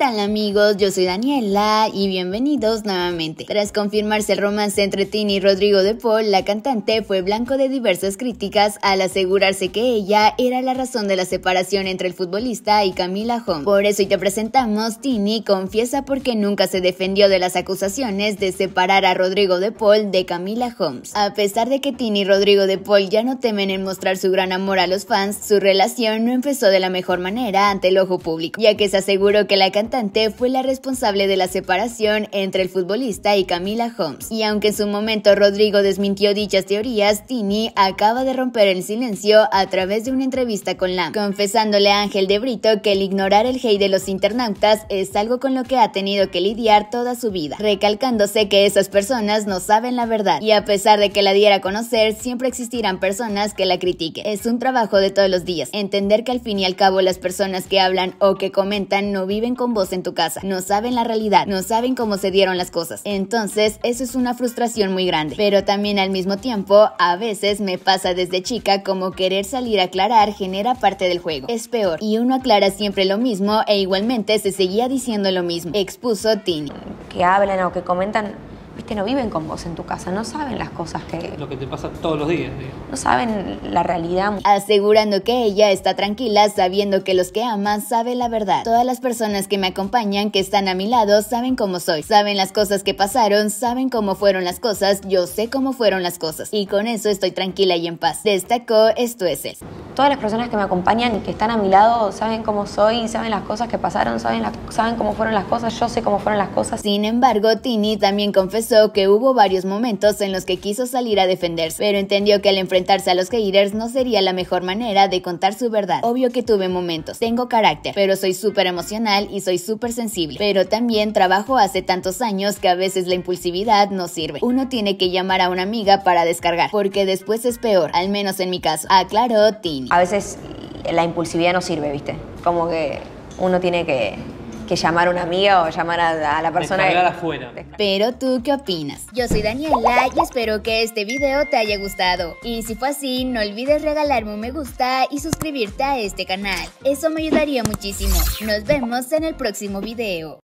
tal amigos? Yo soy Daniela y bienvenidos nuevamente. Tras confirmarse el romance entre Tini y Rodrigo de Paul, la cantante fue blanco de diversas críticas al asegurarse que ella era la razón de la separación entre el futbolista y Camila Holmes. Por eso hoy te presentamos Tini confiesa porque nunca se defendió de las acusaciones de separar a Rodrigo de Paul de Camila Holmes. A pesar de que Tini y Rodrigo de Paul ya no temen en mostrar su gran amor a los fans, su relación no empezó de la mejor manera ante el ojo público, ya que se aseguró que la cantante fue la responsable de la separación entre el futbolista y Camila Holmes. Y aunque en su momento Rodrigo desmintió dichas teorías, Tini acaba de romper el silencio a través de una entrevista con Lam, confesándole a Ángel de Brito que el ignorar el hate de los internautas es algo con lo que ha tenido que lidiar toda su vida, recalcándose que esas personas no saben la verdad y a pesar de que la diera a conocer, siempre existirán personas que la critiquen. Es un trabajo de todos los días, entender que al fin y al cabo las personas que hablan o que comentan no viven con en tu casa. No saben la realidad, no saben cómo se dieron las cosas. Entonces, eso es una frustración muy grande. Pero también al mismo tiempo, a veces me pasa desde chica como querer salir a aclarar genera parte del juego. Es peor, y uno aclara siempre lo mismo e igualmente se seguía diciendo lo mismo. Expuso Tini. Que hablan o que comentan viste, no viven con vos en tu casa, no saben las cosas que... Lo que te pasa todos los días. No saben la realidad. Asegurando que ella está tranquila sabiendo que los que ama saben la verdad. Todas las personas que me acompañan, que están a mi lado, saben cómo soy, saben las cosas que pasaron, saben cómo fueron las cosas, yo sé cómo fueron las cosas. Y con eso estoy tranquila y en paz. Destacó, esto es Todas las personas que me acompañan y que están a mi lado saben cómo soy, saben las cosas que pasaron, saben, saben cómo fueron las cosas, yo sé cómo fueron las cosas. Sin embargo, Tini también confesó que hubo varios momentos en los que quiso salir a defenderse, pero entendió que al enfrentarse a los haters no sería la mejor manera de contar su verdad. Obvio que tuve momentos, tengo carácter, pero soy súper emocional y soy súper sensible, pero también trabajo hace tantos años que a veces la impulsividad no sirve. Uno tiene que llamar a una amiga para descargar, porque después es peor, al menos en mi caso, aclaró Tini. A veces la impulsividad no sirve, ¿viste? Como que uno tiene que que llamar a una amiga o llamar a, la persona. afuera. Pero tú, ¿qué opinas? Yo soy Daniela y espero que este video te haya gustado. Y si fue así, no olvides regalarme un me gusta y suscribirte a este canal. Eso me ayudaría muchísimo. Nos vemos en el próximo video.